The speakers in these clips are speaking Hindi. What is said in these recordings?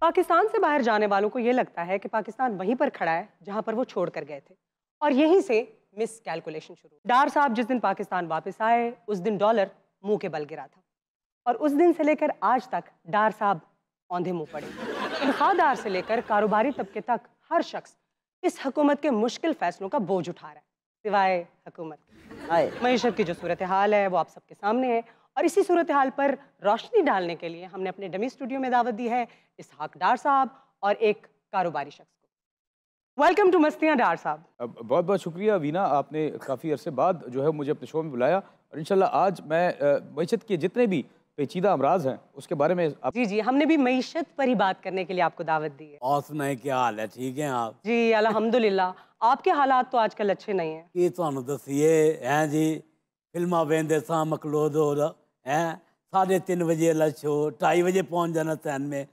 पाकिस्तान से बाहर जाने वालों को यह लगता है कि पाकिस्तान वहीं पर खड़ा है जहां पर वो छोड़ कर गए थे और यहीं से मिस कैलकुलेशन शुरू डार साहब जिस दिन पाकिस्तान वापस आए उस दिन डॉलर मुंह के बल गिरा था और उस दिन से लेकर आज तक डार साहब औंधे मुंह पड़े तनख्वाहदार से लेकर कारोबारी तबके तक हर शख्स इस हुकूमत के मुश्किल फैसलों का बोझ उठा रहा है सिवाय हुकूमत मीशत की जो सूरत हाल है वो आप सबके सामने है और इसी सूरत हाल पर रोशनी डालने के लिए हमने अपने डमी स्टूडियो में दावत दी है इस डार साहब और एक कारोबारी शख्स को वेलकम टू मस्तियाँ डार साहब बहुत बहुत शुक्रिया वीना आपने काफ़ी अरसे बाद जो है मुझे अपने शो में बुलाया और इनशाला आज मैं मीशत के जितने भी पेचीदा अमराज हैं उसके बारे में आप... जी जी हमने भी मीशत पर ही बात करने के लिए आपको दावत दी है और सुनाए क्या हाल है ठीक है आप जी अलहमदुल्ला आपके हालात तो आजकल अच्छे नहीं है ये तो दसीए हैं जी फिल्मा वेंदे सा मकलोद हो रहा हैं साढ़े तीन बजे लश हो ढाई बजे पहुंच जाना तैन में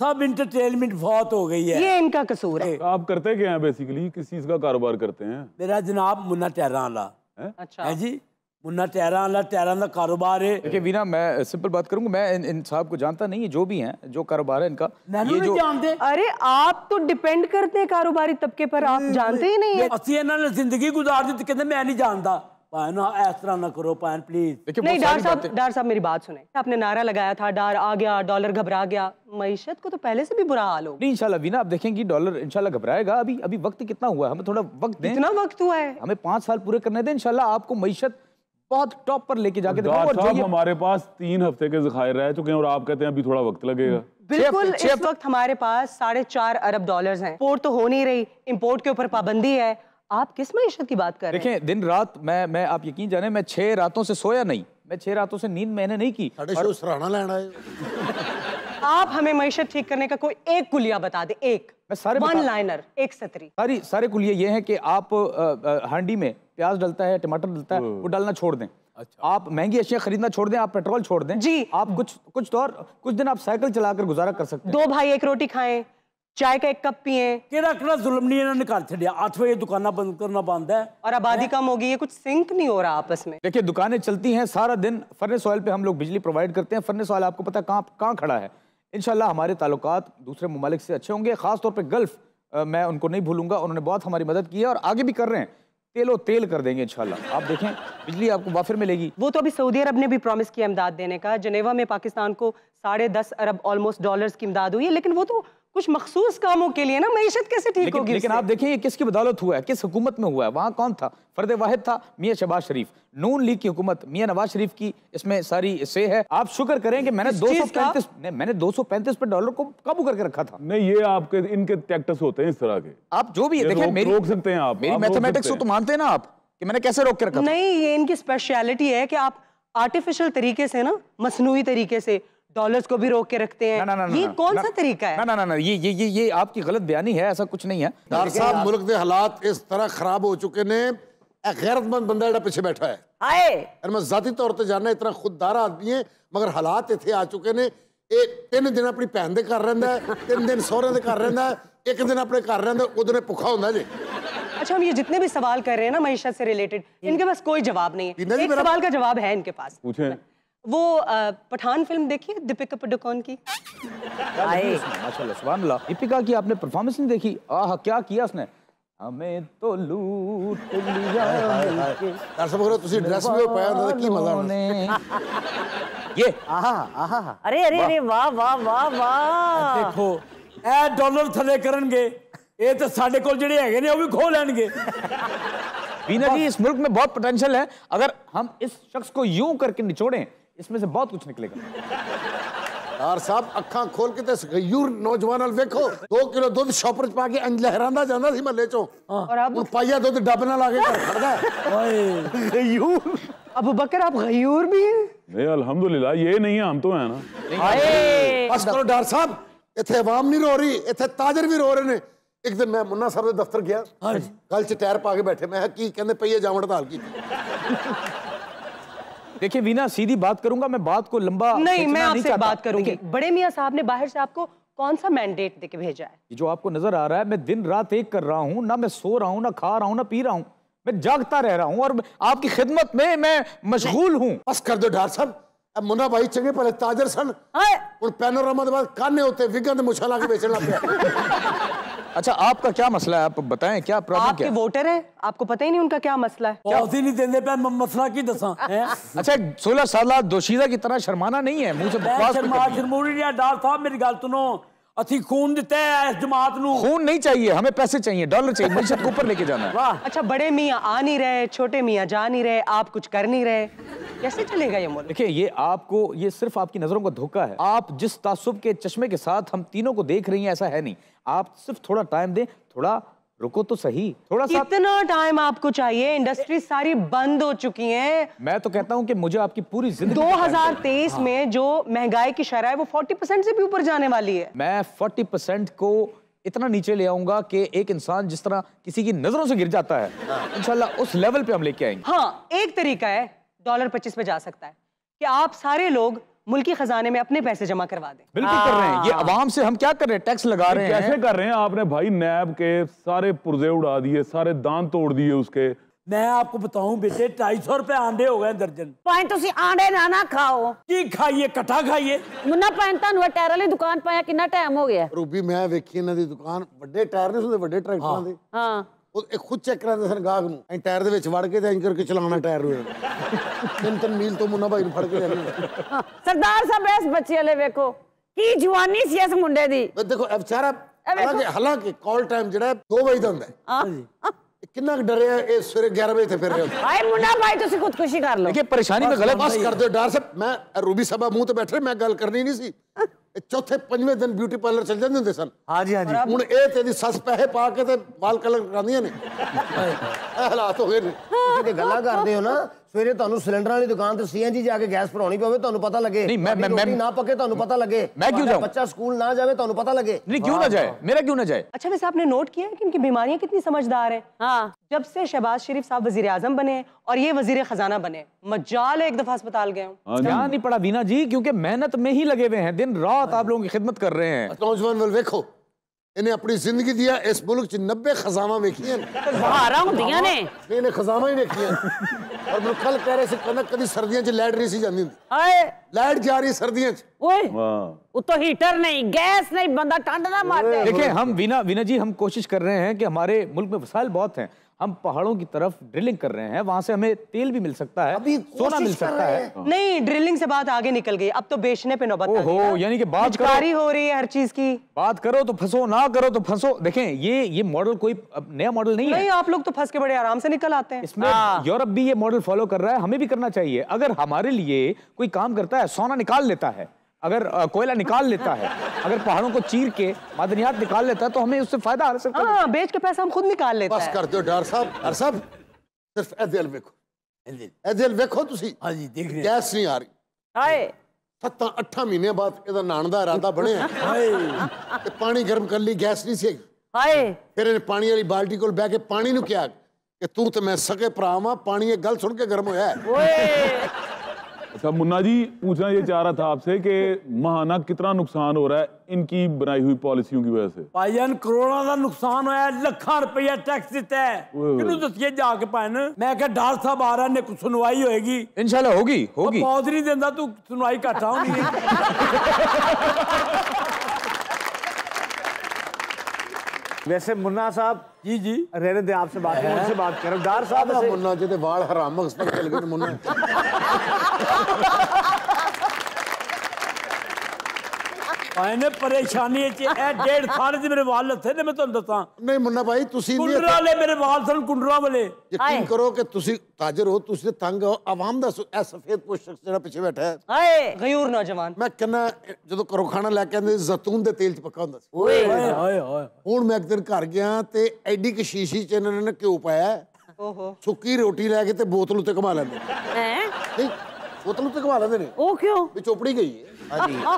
सब इंटरटेनमेंट बहुत हो गई है ये इनका कसूर है आप करते क्या हैं बेसिकली किस चीज़ का कारोबार करते हैं मेरा जनाब मुन्ना टहरा आला है अच्छा है जी मुन्ना टहरा आला टहरा का कारोबार है देखिए वीना मैं सिंपल बात करूंगा मैं इन, इन साहब को जानता नहीं है जो भी हैं जो कारोबार है इनका ये जो जानते अरे आप तो डिपेंड करते हैं कारोबारी तबके पर आप जानते ही नहीं है असली इन्होंने जिंदगी गुजार दी तो कहते मैं नहीं जानता पायन इस तरह ना करो पायन प्लीज नहीं डार साहब डार साहब मेरी बात सुने आपने नारा लगाया था डार आ गया डॉलर घबरा गया मीशत को तो पहले से भी बुरा हाल हो इंशाल्लाह वीना आप देखेंगे डॉलर इंशाल्लाह घबराएगा अभी अभी वक्त कितना हुआ है हमें थोड़ा वक्त दें इतना वक्त हुआ है हमें पांच साल पूरे करने दें इंशाल्लाह आपको मीशत बहुत टॉप पर लेके जाके साहब हमारे पास तीन हफ्ते के जखायर रह चुके हैं और आप कहते हैं अभी थोड़ा वक्त लगेगा बिल्कुल इस वक्त हमारे पास साढ़े चार अरब डॉलर्स हैं पोर्ट तो हो नहीं रही इम्पोर्ट के ऊपर पाबंदी है आप किस मीशत की बात कर रहे हैं दिन रात मैं मैं आप यकीन जाने मैं छह रातों से सोया नहीं मैं छह रातों से नींद मैंने नहीं की और... आप हमें मीशत ठीक करने का कोई एक कुलिया बता दे एक सारे वन लाइनर एक सतरी सारी सारे कुलिया ये हैं कि आप हांडी में प्याज डलता है टमाटर डलता है वो डालना छोड़ दें अच्छा। आप महंगी अशिया खरीदना छोड़ दें आप पेट्रोल छोड़ दें जी आप कुछ कुछ तो और कुछ दिन आप साइकिल चलाकर गुजारा कर सकते हैं दो भाई एक रोटी खाएं चाय का एक कप पिए रखना जुलम नहीं इन्होंने कर छड़िया अठ बजे दुकाना बंद करना बंद है और आबादी कम होगी ये कुछ सिंक नहीं हो रहा आपस में देखिए दुकानें चलती हैं सारा दिन फर्नेस ऑयल पे हम लोग बिजली प्रोवाइड करते हैं फर्नेस ऑयल आपको पता कहाँ कहाँ खड़ा है इनशाला हमारे ताल्लुक दूसरे ममालिक से अच्छे होंगे खासतौर पर गल्फ मैं उनको नहीं भूलूंगा उन्होंने बहुत हमारी मदद की है और आगे भी कर रहे हैं तेलो तेल कर देंगे इंशाल्लाह आप देखें बिजली आपको वाफिर मिलेगी वो तो अभी सऊदी अरब ने भी प्रॉमिस किया इमदाद देने का जनेवा में पाकिस्तान को साढ़े दस अरब ऑलमोस्ट डॉलर्स की इमदाद हुई है लेकिन वो तो कुछ मखसूस कामों के लिए ना मीशत कैसे ठीक होगी लेकिन आप देखें ये किसकी बदौलत हुआ है किस हुकूमत में हुआ है वहाँ कौन था फर्द वाहिद था मियाँ शहबाज शरीफ नून लीग की हुकूमत मियाँ नवाज शरीफ की इसमें सारी से है आप शुक्र करें कि मैंने दो सौ पैंतीस मैंने दो सौ पैंतीस पे डॉलर को काबू करके रखा था नहीं ये आपके इनके टैक्टस होते हैं इस तरह के आप जो भी है देखिए रोक सकते हैं आप मेरी मैथमेटिक्स तो मानते हैं ना आप कि मैंने कैसे रोक के रखा नहीं ये इनकी स्पेशलिटी है कि आप आर्टिफिशियल तरीके से ना मसनू तरीके से डॉलर्स को भी रोक के रखते हैं ना, ना, ना, ये ना, कौन ना, सा तरीका है ना ना ना, ना ये, ये ये ये आपकी गलत बयानी है ऐसा कुछ नहीं है डार साहब मुल्क के हालात इस तरह खराब हो चुके ने गैरतमंद बंदा जरा पीछे बैठा है हाय मैं जाती तौर पर जानना इतना खुददार आदमी है मगर हालात इतने आ चुके ने तीन दिन अपनी भैन के घर रहा है तीन दिन ਦਿਨ के घर रहा है एक दिन अपने घर रहा ਰਹਿੰਦਾ भुखा होंगे जी अच्छा हम ये जितने भी सवाल कर रहे हैं ना महिषा से रिलेटेड हम्म। इनके पास कोई जवाब नहीं है एक सवाल का जवाब है इनके पास पूछें वो पठान फिल्म देखी दीपिका पडुकोन की माशाल्लाह दीपिका की आपने परफॉर्मेंस नहीं देखी आह क्या किया उसने हमें तो लूट लिया डॉक्टर साहब ਤੁਸੀਂ ਡਰੈਸ ਵੀ ਪਾਇਆ ਉਹਨਾਂ ਦਾ ਕੀ ਮਜ਼ਾ ਆਉਣਾ ये आहा आहा अरे अरे अरे वाह वाह वाह वाह देखो ए डॉलर थले करेंगे ये तो साडे कोल जेडे हैगे ने वो भी खो लेंगे बीना जी इस मुल्क में बहुत पोटेंशियल है अगर हम इस शख्स को यूं करके निचोड़ें इसमें से बहुत कुछ निकलेगा यार ਸਾਹਿਬ ਅੱਖਾਂ ਖੋਲ ਕੇ ਤੇ ਯੂਰ ਨੌਜਵਾਨ देखो 2 ਕਿਲੋ ਦੁੱਧ ਸ਼ਾਪਰ ਚ ਪਾ ਕੇ ਅੰਜ ਲਹਿਰਾਂਦਾ ਜਾਂਦਾ ਸੀ ਮਹੱਲੇ ਚੋਂ ਔਰ ਅਬ ਪਾਈਆ ਦੁੱਧ ਡੱਬ ਨਾਲ ਲਾ ਕੇ ਘਰ ਖੜਦਾ ਓਏ ਗਯੂਰ बकर आप गयूर भी हैं नहीं अल्हम्दुलिल्लाह ये नहीं है हम तो हैं ना हाय बस करो डार साहब इथे अवाम नहीं रो रही इथे ताजर भी रो रहे ने एक दिन मैं मुन्ना साहब के दफ्तर गया हां जी कल च टायर पाके बैठे मैं की कहंदे पई है जाम की देखिए वीना सीधी बात करूंगा मैं बात को लंबा नहीं मैं आपसे बात करूंगी बड़े मियाँ साहब ने बाहर से आपको कौन सा मैंडेट देके भेजा है जो आपको नजर आ रहा है मैं दिन रात एक कर रहा हूँ ना मैं सो रहा हूँ ना खा रहा हूँ ना पी रहा हूँ मैं जागता रह रहा हूँ और आपकी खिदमत में मैं मशगूल हूँ बस कर दो डार साहब अब मुन्ना भाई चंगे पहले ताजर सन और हाँ। पैनोरामा के बाद काने होते विगन मुछाला के बेचने लग अच्छा आपका क्या मसला है आप बताएं क्या प्रॉब्लम आपके वोटर है आपको पता ही नहीं उनका क्या मसला है क्या नहीं देने पे मसला की दसा अच्छा सोलह साल दोशीदा की तरह शर्माना नहीं है मुझे शर्मा साहब मेरी गल सुनो अथी खून देते हैं जमात नु खून नहीं चाहिए हमें पैसे चाहिए डॉलर चाहिए मीशत को ऊपर लेके जाना है वाह अच्छा बड़े मियाँ आ नहीं रहे छोटे मियाँ जा नहीं रहे आप कुछ कर नहीं रहे कैसे चलेगा ये मुल्क देखिए ये आपको ये सिर्फ आपकी नजरों का धोखा है आप जिस तासुब के चश्मे के साथ हम तीनों को देख रही हैं ऐसा है नहीं आप सिर्फ थोड़ा टाइम दें थोड़ा रुको तो सही थोड़ा सा इतना टाइम आपको चाहिए इंडस्ट्री सारी बंद हो चुकी है मैं तो कहता हूँ कि मुझे आपकी पूरी जिंदगी 2023 हाँ। में जो महंगाई की शरह है वो 40 परसेंट से भी ऊपर जाने वाली है मैं 40 परसेंट को इतना नीचे ले आऊंगा कि एक इंसान जिस तरह किसी की नजरों से गिर जाता है इनशाला उस लेवल पे हम लेके आएंगे हाँ एक तरीका है डॉलर पच्चीस पे जा सकता है कि आप सारे लोग मुल्की खजाने में अपने पैसे जमा करवा दें बिल्कुल कर रहे हैं ये हाँ। आवाम से हम क्या कर रहे हैं टैक्स लगा रहे हैं कैसे कर रहे हैं आपने भाई नैब के सारे पुर्जे उड़ा दिए सारे दान तोड़ दिए उसके मैं आपको बताऊं बेटे ढाई सौ रुपए आंडे हो गए दर्जन पाए तुसी आंडे ना ना खाओ की खाइए कटा खाइए मुन्ना ਪਾਏ ਤੁਹਾਨੂੰ टायर ਵਾਲੀ दुकान पाया कितना टाइम हो गया रूबी मैं देखी इन्हों की दुकान वे टायर ਨੇ ਹੁੰਦੇ वे ट्रैक्टर हाँ, ਹਾਂ ਉਹ ਇਹ ਖੁਦ ਚੈੱਕ ਕਰਾਉਂਦੇ टायर ਗਾਹਕ ਨੂੰ ਐਂ के ਦੇ ਵਿੱਚ ਵੜ ਕੇ ਤੇ ਐਂ ਤਿੰਨ ਤਿੰਨ ਮੀਲ ਤੋਂ ਮੁੰਨਾ ਭਾਈ ਨੂੰ ਫੜ ਕੇ ਲੈਣਾ ਸਰਦਾਰ ਸਾਹਿਬ ਇਸ ਬੱਚੇ ਵਾਲੇ ਵੇਖੋ ਕੀ ਜਵਾਨੀ ਸੀ ਇਸ ਮੁੰਡੇ ਦੀ ਦੇਖੋ ਵਿਚਾਰਾ ਹਾਲਾਂਕਿ ਕਾਲ ਟਾਈਮ ਜਿਹੜਾ 2 ਵਜੇ ਦਾ ਹੁੰਦਾ ਹੈ ਕਿੰਨਾ ਡਰਿਆ ਇਹ ਸਵੇਰੇ 11 ਵਜੇ ਤੇ ਫਿਰ ਰਿਹਾ ਹਾਏ ਮੁੰਡਾ ਭਾਈ ਤੁਸੀਂ ਖੁਦਕੁਸ਼ੀ ਕਰ ਲਓ ਕਿ ਪਰੇਸ਼ਾਨੀ ਮੈਂ ਗਲਤ ਬਸ ਕਰਦੇ ਡਾਰ ਸਾਹਿਬ ਮੈਂ ਰੂਬੀ ਸਾਹਿਬਾ ਮੂੰਹ ਤੇ ਬੈਠੇ ਮੈਂ ਗੱਲ ਕਰਨੀ ਨਹੀਂ ਸੀ ਚੌਥੇ ਪੰਜਵੇਂ ਦਿਨ ਬਿਊਟੀ ਪਾਰਲਰ ਚੱਲ ਜਾਂਦੇ ਹੁੰਦੇ ਸਨ ਹਾਂਜੀ ਹਾਂਜੀ ਹੁਣ ਇਹ ਤੇਰੀ ਸੱਸ ਪੈਸੇ ਪਾ ਕੇ ਤੇ ਵਾਲ ਕਲਰ ਕਰਾਉਂਦੀਆਂ ਨੇ ਇਹ ਹਾਲਾਤ ਹੋ ਗਏ ਨੇ ਜਿਹੜੇ ਗੱਲਾਂ ਕਰਦੇ ਹੋ ਨਾ ਸਵੇਰੇ ਤੁਹਾਨੂੰ ਸਿਲੰਡਰਾਂ ਵਾਲੀ ਦੁਕਾਨ ਤੇ ਸੀਐਨਜੀ ਜਾ ਕੇ ਗੈਸ ਭਰਾਉਣੀ ਪਵੇ ਤੁਹਾਨੂੰ ਪਤਾ ਲੱਗੇ ਨਹੀਂ ਮੈਂ ਮੈਂ ਨਾ ਪੱਕੇ ਤੁਹਾਨੂੰ ਪਤਾ ਲੱਗੇ ਮੈਂ ਕਿਉਂ ਜਾਵਾਂ ਬੱਚਾ ਸਕੂਲ ਨਾ ਜਾਵੇ ਤੁਹਾਨੂੰ ਪਤਾ ਲੱਗੇ ਨਹੀਂ ਕਿਉਂ ਨਾ ਜਾਏ ਮੇਰਾ क्यों ना जाए अच्छा वैसे आपने नोट किया कि इनकी बीमारियां कितनी समझदार है हाँ जब से शहबाज शरीफ साहब वजीर आजम बने और ये वजीर खजाना बने मजाल एक दफा अस्पताल गए ध्यान नहीं पड़ा दीना जी क्योंकि मेहनत में ही लगे हुए हैं दिन रात आप लोगों की खिदमत कर रहे हैं तो इन्हें अपनी जिंदगी दिया इस मुल्क च नब्बे खजाना वेखिया ने इन्हें ही वेखिया और मैं कल कह रहे सी लाइट नहीं सी लाइट जा रही सर्दियां तो हीटर नहीं गैस नहीं बंदा ठंड ना मार देखिए हम बिना बिना जी हम कोशिश कर रहे हैं कि हमारे मुल्क में वसाइल बहुत हैं हम पहाड़ों की तरफ ड्रिलिंग कर रहे हैं वहां से हमें तेल भी मिल सकता है अभी सोना मिल सकता है नहीं ड्रिलिंग से बात आगे निकल गई अब तो बेचने पे नौबत हो यानी कि बात हो रही है हर चीज की बात करो तो फंसो ना करो तो फंसो देखें ये ये मॉडल कोई नया मॉडल नहीं, नहीं है आप लोग तो फंस के बड़े आराम से निकल आते हैं इसमें यूरोप हाँ। भी ये मॉडल फॉलो कर रहा है हमें भी करना चाहिए अगर हमारे लिए कोई काम करता है सोना निकाल लेता है अगर कोयला निकाल लेता है अगर पहाड़ों को चीर के मादनियात निकाल लेता है तो हमें उससे फायदा हासिल है हाँ, बेच के पैसा हम खुद निकाल लेते बस कर दो डॉक्टर साहब डॉक्टर साहब सिर्फ एजेल देखो एजेल देखो तुसी हां जी देख रहे गैस नहीं आ रही हाय ਸੱਤਾਂ 8 ਮਹੀਨੇ ਬਾਅਦ ਇਹਦਾ ਨਾਣ ਦਾ ਇਰਾਦਾ ਬਣਿਆ ਹਾਏ पानी गर्म कर ली गैस नहीं सी हाय फिर ਫਿਰ पानी वाली बाल्टी को बैठ के पानी नु ਨੂੰ ਕਿਹਾ तू तो मैं ਮੈਂ ਸਕੇ ਭਰਾਵਾਂ ਪਾਣੀ ਇਹ ਗੱਲ ਸੁਣ ਕੇ ਗਰਮ ਹੋਇਆ ओए अच्छा मुन्ना जी पूछना ये चाह रहा था आपसे कि महाना कितना नुकसान हो रहा है इनकी बनाई हुई पॉलिसियों की वजह से भाईजान करोड़ों का नुकसान होया लखा रुपया टैक्स दिता है किनु दसिए जाके पैन मैं कह डार साहब आ रहा ने कुछ सुनवाई होगी इंशाल्लाह होगी होगी पौधरी देंदा तू सुनवाई काटा होगी वैसे मुन्ना साहब जी जी रहने दे आपसे बात उनसे बात कर डार साहब मुन्ना जिते चल गए मुन्ना ਆਇਨੇ ਨੇ ਪਰੇਸ਼ਾਨੀ ਚ ਇਹ ਡੇਢ ਸਾਲ ਦੇ ਮੇਰੇ ਵਾਲ ਲੱਥੇ ਨੇ ਮੈਂ ਤੁਹਾਨੂੰ ਦੱਸਾਂ ਨਹੀਂ ਮੁੰਨਾ ਭਾਈ ਤੁਸੀਂ ਕੁੰਡਰਾ ਵਾਲੇ ਮੇਰੇ ਵਾਲ ਸਨ ਕੁੰਡਰਾ ਵਾਲੇ ਯਕੀਨ ਕਰੋ ਕਿ ਤੁਸੀਂ ਤਾਜਰ ਹੋ ਤੁਸੀਂ ਤੰਗ ਹੋ ਆਵਾਮ ਦਾ ਇਹ ਸਫੇਦ ਪੋਸ਼ਕ ਜਿਹੜਾ ਪਿੱਛੇ ਬੈਠਾ ਹੈ ਹਾਏ ਗਯੂਰ ਨੌਜਵਾਨ ਮੈਂ ਕਹਿੰਦਾ ਜਦੋਂ ਕਰੋ ਖਾਣਾ ਲੈ ਕੇ ਆਂਦੇ ਜ਼ੈਤੂਨ ਦੇ ਤੇਲ ਚ ਪੱਕਾ ਹੁੰਦਾ ਸੀ ਓਏ ਹਾਏ ਹਾਏ ਹੁਣ ਮੈਂ ਇੱਕ ਦਿਨ ਘਰ ਗਿਆ ਤੇ ਐਡੀ ਕਿ ਸ਼ੀਸ਼ੀ ਚ ਇਹਨਾਂ ਨੇ ਕਿਉਂ ਪਾਇਆ ਓਹੋ ਸੁੱਕੀ ਰੋਟੀ ਲੈ ਕੇ ਤੇ ਬੋਤਲ ਉੱਤੇ ਘਮਾ ਲੈਂਦੇ ਹੈ ਨਹੀਂ ਬੋਤਲ ਉੱਤੇ ਘਮਾ ਲੈਂਦੇ ਨੇ ਉਹ ਕਿਉਂ ਵੀ ਚੋਪੜੀ ਗਈ ਹੈ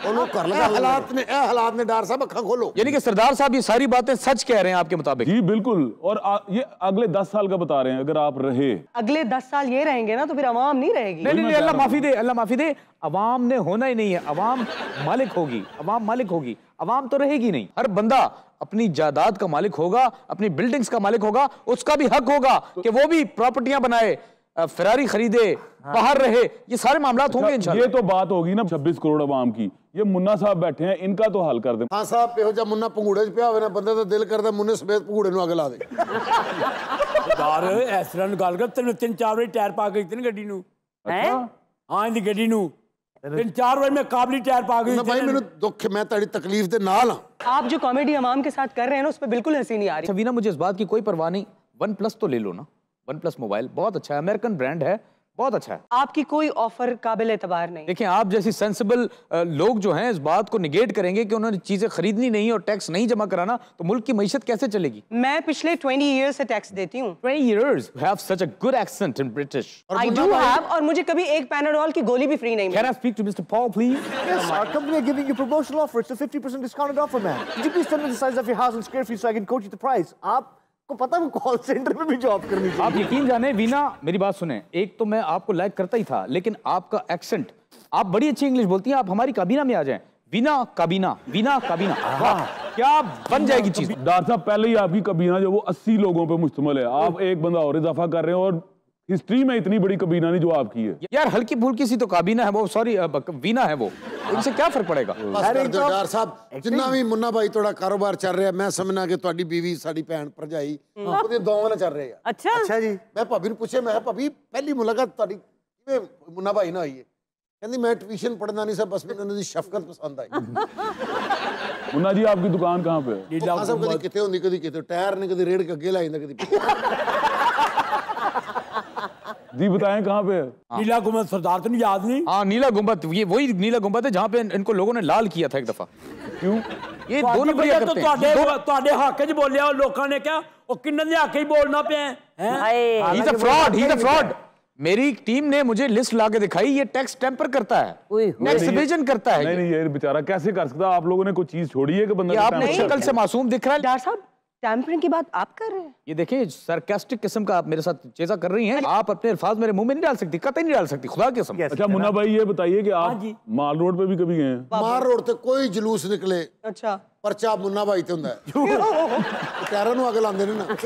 ਉਹਨੂੰ ਕਰ ਲਗਾ ਹਾਲਾਤ ਨੇ ਇਹ यानी कि सरदार साहब ये सारी बातें सच कह रहे हैं आपके मुताबिक जी बिल्कुल और आ, ये अगले दस साल का बता रहे हैं अगर आप रहे अगले दस साल ये रहेंगे ना तो फिर आवाम नहीं रहेगी नहीं नहीं अल्लाह माफी दे अल्लाह माफी दे अवाम ने होना ही नहीं है अवाम मालिक होगी अवाम मालिक होगी अवाम तो रहेगी नहीं हर बंदा अपनी जायदाद का मालिक होगा अपनी बिल्डिंग्स का मालिक होगा उसका भी हक होगा कि वो भी प्रॉपर्टियां बनाए फरारी खरीदे हाँ। बाहर रहे ये सारे मामला अच्छा, होंगे ये तो बात होगी ना छब्बीस करोड़ अवाम की ये मुन्ना साहब बैठे हैं इनका तो हल कर दे हाँ साहब पे जब मुन्ना पंगूड़े पे होवे ना बंदे तो दिल करदा मुन्ने समेत पंगूड़े नु अग ला दे यार इस तरह गल कर तेन तीन चार वारी टायर पा के तेन गड्डी नु अच्छा। हैं हां गड्डी नु तीन चार काबली टायर पा गई भाई दुख मैं तेरी तकलीफ दे नाल हाँ। आप जो कॉमेडी अमाम के साथ कर रहे हैं ना उस पर बिल्कुल हंसी नहीं आ रही सबीना अच्छा, मुझे इस बात की कोई परवाह नहीं वन प्लस तो ले लो ना वन प्लस मोबाइल बहुत अच्छा है अमेरिकन ब्रांड है बहुत अच्छा है आपकी कोई ऑफर काबिल एतबार नहीं देखिए आप जैसी सेंसिबल लोग जो हैं इस बात को निगेट करेंगे कि उन्होंने चीज़ें खरीदनी नहीं और टैक्स नहीं जमा कराना तो मुल्क की मीशत कैसे चलेगी मैं पिछले ट्वेंटी इयर्स से टैक्स देती हूँ 20 गुड एक्सेंट इन ब्रिटिश और मुझे कभी एक पैनाडोल की गोली भी फ्री नहीं कैन आप को पता है कॉल सेंटर में भी जॉब करनी चाहिए आप यकीन जाने वीना मेरी बात सुने एक तो मैं आपको लाइक करता ही था लेकिन आपका एक्सेंट आप बड़ी अच्छी इंग्लिश बोलती हैं आप हमारी काबीना में आ जाएं बिना काबीना बिना काबीना क्या बन जाएगी चीज डॉक्टर साहब पहले ही आपकी काबीना जो वो अस्सी लोगों पर मुश्तमल है आप एक बंदा और इजाफा कर रहे हैं और हिस्ट्री में इतनी बड़ी कबीना नहीं जो आपकी है यार हल्की फुल्की सी तो काबीना है वो सॉरी वीना है वो इनसे क्या फर्क पड़ेगा सरदार तो- साहब जितना ਜਿੰਨਾ ਵੀ ਮੁੰਨਾ ਭਾਈ ਤੁਹਾਡਾ ਕਾਰੋਬਾਰ ਚੱਲ ਰਿਹਾ ਮੈਂ ਸਮਝਣਾ ਕਿ ਤੁਹਾਡੀ ਬੀਵੀ ਸਾਡੀ ਭੈਣ ਭਰਜਾਈ ਉਹਦੇ ਦੋਵਾਂ ਨਾਲ ਚੱਲ ਰਿਹਾ ਅੱਛਾ अच्छा ਜੀ ਮੈਂ ਭਾਬੀ ਨੂੰ ਪੁੱਛਿਆ ਮੈਂ ਭਾਬੀ ਪਹਿਲੀ ਮੁਲਾਕਾਤ ਤੁਹਾਡੀ ਕਿਵੇਂ मुन्ना भाई ना हुई है ਕਹਿੰਦੀ हम्म। हाँ। अच्छा। अच्छा मैं ट्यूशन पढ़ना नहीं सर बस मैंने उन्होंने शफकत पसंद आई मुन्ना जी आपकी दुकान कहां पे है तो कभी कितने होंदी कभी कितने टायर ने कभी रेड़ के अगे लाई कभी जी बताएं कहाँ पे हाँ। नीला गुम्बद सरदार तो नहीं याद नहीं हाँ नीला गुम्बद ये वही नीला गुम्बद है जहाँ पे इनको लोगों ने लाल किया था एक दफा क्यों ये तो दोनों ਬੜੀਆਂ ਕਰਤੇ ਤੁਹਾਡੇ ਤੁਹਾਡੇ मेरी टीम ने मुझे लिस्ट लाके दिखाई ये टैक्स टेम्पर करता है करता है नहीं नहीं ये बेचारा कैसे कर सकता आप लोगों ने कोई चीज छोड़ी है कि बंदा कल से मासूम दिख रहा है डॉक्टर साहब टैम्परिंग की बात आप कर रहे हैं ये देखिए सरकास्टिक किस्म का आप मेरे साथ चेजा कर रही हैं अच्छा। आप अपने अल्फाज मेरे मुंह में नहीं डाल सकती कतई नहीं डाल सकती खुदा किस्म yes, अच्छा मुन्ना भाई ये बताइए कि आप हाँ माल रोड पे भी कभी गए हैं माल रोड से कोई जुलूस निकले अच्छा परचा मुन्ना भाई ते ਹੁੰਦਾ ਹੈ ਟਾਇਰਾਂ ਨੂੰ ਅੱਗ ਲਾਉਂਦੇ ਨੇ ਨਾ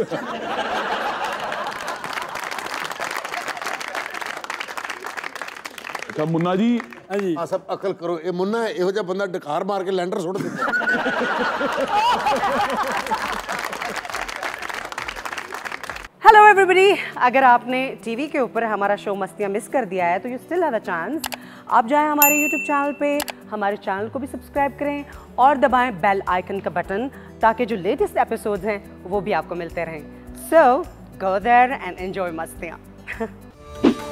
ਅੱਛਾ ਮੁੰਨਾ ਜੀ ਹਾਂਜੀ ਆ ਸਭ ਅਕਲ ਕਰੋ ਇਹ ਮੁੰਨਾ ਇਹੋ ਜਿਹਾ ਬੰਦਾ ਡਕਾਰ ਮਾਰ ਕੇ ਲੈਂਡਰ ਸੁੱਟ ਦਿੰਦਾ एवरीबडी अगर आपने टीवी के ऊपर हमारा शो मस्तियाँ मिस कर दिया है तो you still have a chance आप जाएं हमारे यूट्यूब चैनल पे हमारे चैनल को भी सब्सक्राइब करें और दबाएं बेल आइकन का बटन ताकि जो लेटेस्ट एपिसोड्स हैं वो भी आपको मिलते रहें so go there and enjoy मस्तियाँ